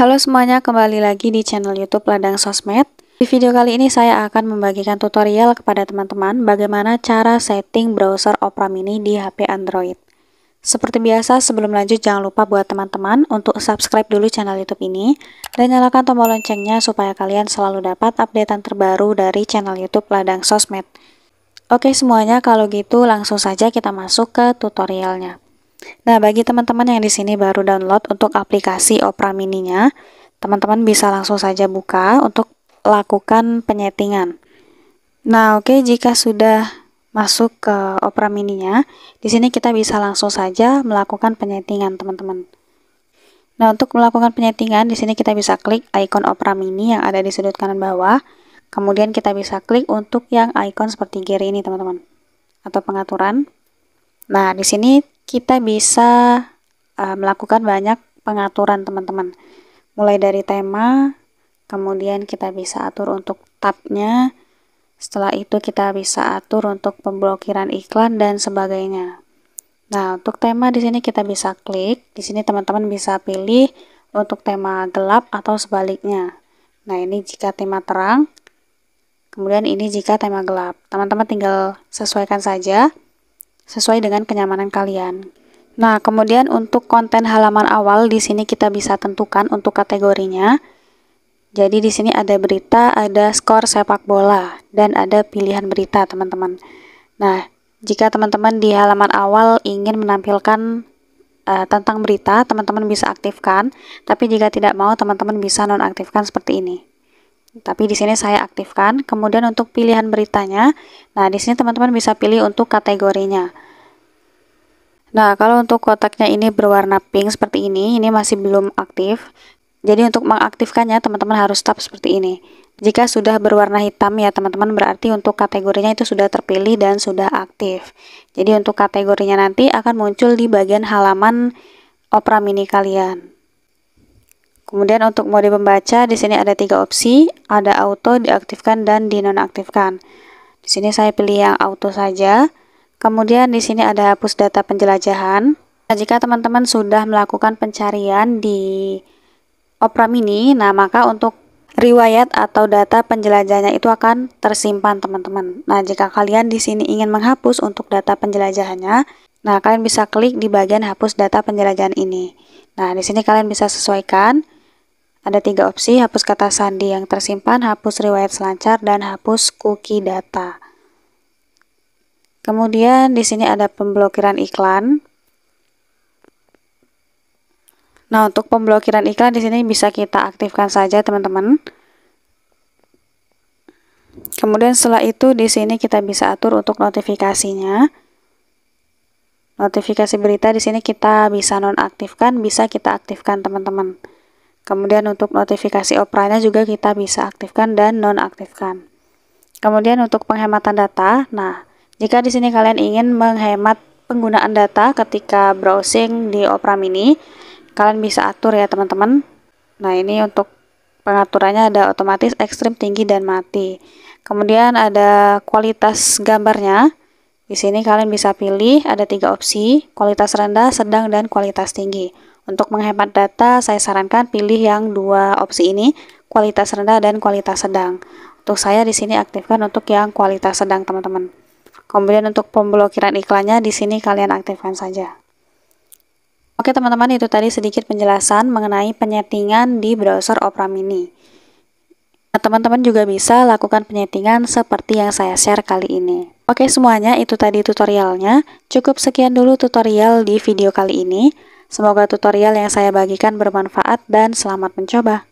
Halo semuanya, kembali lagi di channel YouTube Ladang Sosmed. Di video kali ini saya akan membagikan tutorial kepada teman-teman bagaimana cara setting browser Opera Mini di HP Android. Seperti biasa, sebelum lanjut jangan lupa buat teman-teman untuk subscribe dulu channel YouTube ini dan nyalakan tombol loncengnya supaya kalian selalu dapat updatean terbaru dari channel YouTube Ladang Sosmed. Oke semuanya, kalau gitu langsung saja kita masuk ke tutorialnya. Nah, bagi teman-teman yang di sini baru download untuk aplikasi Opera Mininya, teman-teman bisa langsung saja buka untuk lakukan penyetingan. Nah, oke, okay, jika sudah masuk ke Opera Mininya, di sini kita bisa langsung saja melakukan penyetingan, teman-teman. Nah, untuk melakukan penyetingan, di sini kita bisa klik ikon Opera Mini yang ada di sudut kanan bawah. Kemudian kita bisa klik untuk yang ikon seperti gear ini, teman-teman. Atau pengaturan. Nah, di sini kita bisa uh, melakukan banyak pengaturan teman-teman. Mulai dari tema, kemudian kita bisa atur untuk tabnya, setelah itu kita bisa atur untuk pemblokiran iklan dan sebagainya. Nah, untuk tema di sini kita bisa klik. Di sini teman-teman bisa pilih untuk tema gelap atau sebaliknya. Nah, ini jika tema terang, kemudian ini jika tema gelap. Teman-teman tinggal sesuaikan saja sesuai dengan kenyamanan kalian. Nah, kemudian untuk konten halaman awal di sini kita bisa tentukan untuk kategorinya. Jadi di sini ada berita, ada skor sepak bola, dan ada pilihan berita, teman-teman. Nah, jika teman-teman di halaman awal ingin menampilkan uh, tentang berita, teman-teman bisa aktifkan. Tapi jika tidak mau, teman-teman bisa nonaktifkan seperti ini tapi di sini saya aktifkan. Kemudian untuk pilihan beritanya, nah di sini teman-teman bisa pilih untuk kategorinya. Nah, kalau untuk kotaknya ini berwarna pink seperti ini, ini masih belum aktif. Jadi untuk mengaktifkannya teman-teman harus tap seperti ini. Jika sudah berwarna hitam ya teman-teman berarti untuk kategorinya itu sudah terpilih dan sudah aktif. Jadi untuk kategorinya nanti akan muncul di bagian halaman Opera Mini kalian. Kemudian untuk mode pembaca di sini ada tiga opsi, ada auto, diaktifkan dan dinonaktifkan. Di sini saya pilih yang auto saja. Kemudian di sini ada hapus data penjelajahan. Nah, jika teman-teman sudah melakukan pencarian di Opera Mini, nah maka untuk riwayat atau data penjelajahnya itu akan tersimpan teman-teman. Nah, jika kalian di sini ingin menghapus untuk data penjelajahannya, nah kalian bisa klik di bagian hapus data penjelajahan ini. Nah, di sini kalian bisa sesuaikan ada tiga opsi, hapus kata sandi yang tersimpan, hapus riwayat selancar, dan hapus cookie data. Kemudian di sini ada pemblokiran iklan. Nah, untuk pemblokiran iklan di sini bisa kita aktifkan saja, teman-teman. Kemudian setelah itu di sini kita bisa atur untuk notifikasinya. Notifikasi berita di sini kita bisa nonaktifkan, bisa kita aktifkan, teman-teman. Kemudian untuk notifikasi operanya juga kita bisa aktifkan dan nonaktifkan. Kemudian untuk penghematan data, nah jika di sini kalian ingin menghemat penggunaan data ketika browsing di Opera Mini, kalian bisa atur ya teman-teman. Nah ini untuk pengaturannya ada otomatis ekstrim tinggi dan mati. Kemudian ada kualitas gambarnya. Di sini kalian bisa pilih ada tiga opsi, kualitas rendah, sedang, dan kualitas tinggi. Untuk menghemat data, saya sarankan pilih yang dua opsi ini, kualitas rendah dan kualitas sedang. Untuk saya di sini aktifkan untuk yang kualitas sedang, teman-teman. Kemudian untuk pemblokiran iklannya di sini kalian aktifkan saja. Oke, teman-teman, itu tadi sedikit penjelasan mengenai penyetingan di browser Opera Mini. Nah, teman-teman nah, juga bisa lakukan penyetingan seperti yang saya share kali ini. Oke semuanya, itu tadi tutorialnya. Cukup sekian dulu tutorial di video kali ini. Semoga tutorial yang saya bagikan bermanfaat dan selamat mencoba.